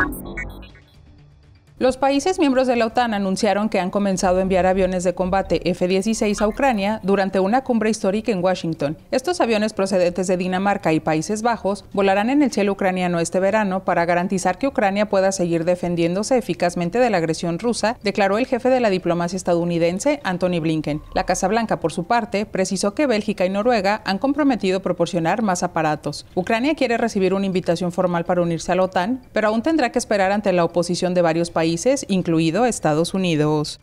Thank Los países miembros de la OTAN anunciaron que han comenzado a enviar aviones de combate F-16 a Ucrania durante una cumbre histórica en Washington. Estos aviones procedentes de Dinamarca y Países Bajos volarán en el cielo ucraniano este verano para garantizar que Ucrania pueda seguir defendiéndose eficazmente de la agresión rusa, declaró el jefe de la diplomacia estadounidense Anthony Blinken. La Casa Blanca, por su parte, precisó que Bélgica y Noruega han comprometido proporcionar más aparatos. Ucrania quiere recibir una invitación formal para unirse a la OTAN, pero aún tendrá que esperar ante la oposición de varios países incluido Estados Unidos.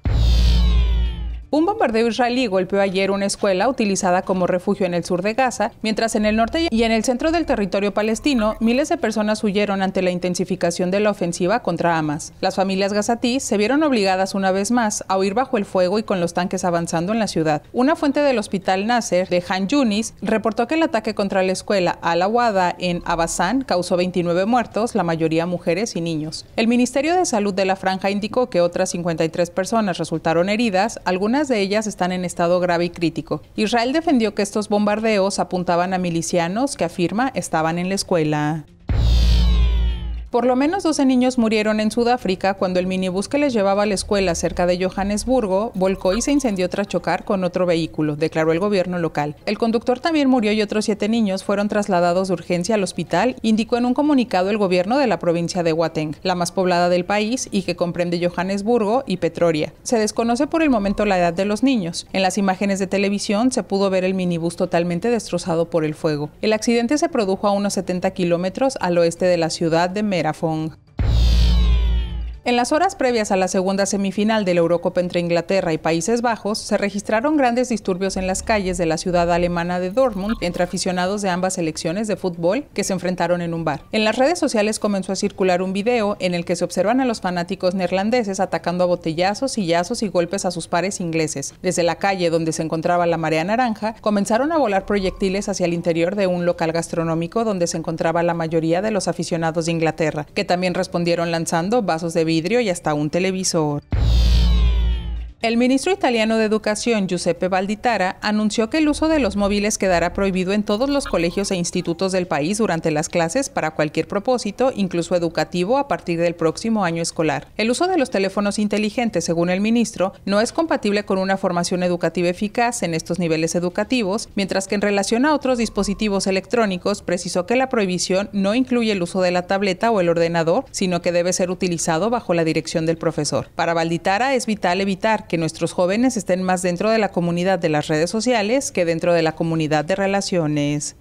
Un bombardeo israelí golpeó ayer una escuela utilizada como refugio en el sur de Gaza, mientras en el norte y en el centro del territorio palestino miles de personas huyeron ante la intensificación de la ofensiva contra Hamas. Las familias gazatí se vieron obligadas una vez más a huir bajo el fuego y con los tanques avanzando en la ciudad. Una fuente del hospital Nasser de Han Yunis reportó que el ataque contra la escuela Al-Awada en Abasan causó 29 muertos, la mayoría mujeres y niños. El Ministerio de Salud de la Franja indicó que otras 53 personas resultaron heridas, algunas de ellas están en estado grave y crítico. Israel defendió que estos bombardeos apuntaban a milicianos que afirma estaban en la escuela. Por lo menos 12 niños murieron en Sudáfrica cuando el minibús que les llevaba a la escuela cerca de Johannesburgo volcó y se incendió tras chocar con otro vehículo, declaró el gobierno local. El conductor también murió y otros siete niños fueron trasladados de urgencia al hospital, indicó en un comunicado el gobierno de la provincia de Huateng, la más poblada del país y que comprende Johannesburgo y Petroria. Se desconoce por el momento la edad de los niños. En las imágenes de televisión se pudo ver el minibús totalmente destrozado por el fuego. El accidente se produjo a unos 70 kilómetros al oeste de la ciudad de Fong. En las horas previas a la segunda semifinal de la Eurocopa entre Inglaterra y Países Bajos, se registraron grandes disturbios en las calles de la ciudad alemana de Dortmund entre aficionados de ambas selecciones de fútbol que se enfrentaron en un bar. En las redes sociales comenzó a circular un video en el que se observan a los fanáticos neerlandeses atacando a botellazos, sillazos y golpes a sus pares ingleses. Desde la calle donde se encontraba la marea naranja, comenzaron a volar proyectiles hacia el interior de un local gastronómico donde se encontraba la mayoría de los aficionados de Inglaterra, que también respondieron lanzando vasos de vino vidrio y hasta un televisor. El ministro italiano de Educación, Giuseppe Valditara, anunció que el uso de los móviles quedará prohibido en todos los colegios e institutos del país durante las clases para cualquier propósito, incluso educativo, a partir del próximo año escolar. El uso de los teléfonos inteligentes, según el ministro, no es compatible con una formación educativa eficaz en estos niveles educativos, mientras que en relación a otros dispositivos electrónicos, precisó que la prohibición no incluye el uso de la tableta o el ordenador, sino que debe ser utilizado bajo la dirección del profesor. Para Valditara es vital evitar que nuestros jóvenes estén más dentro de la comunidad de las redes sociales que dentro de la comunidad de relaciones.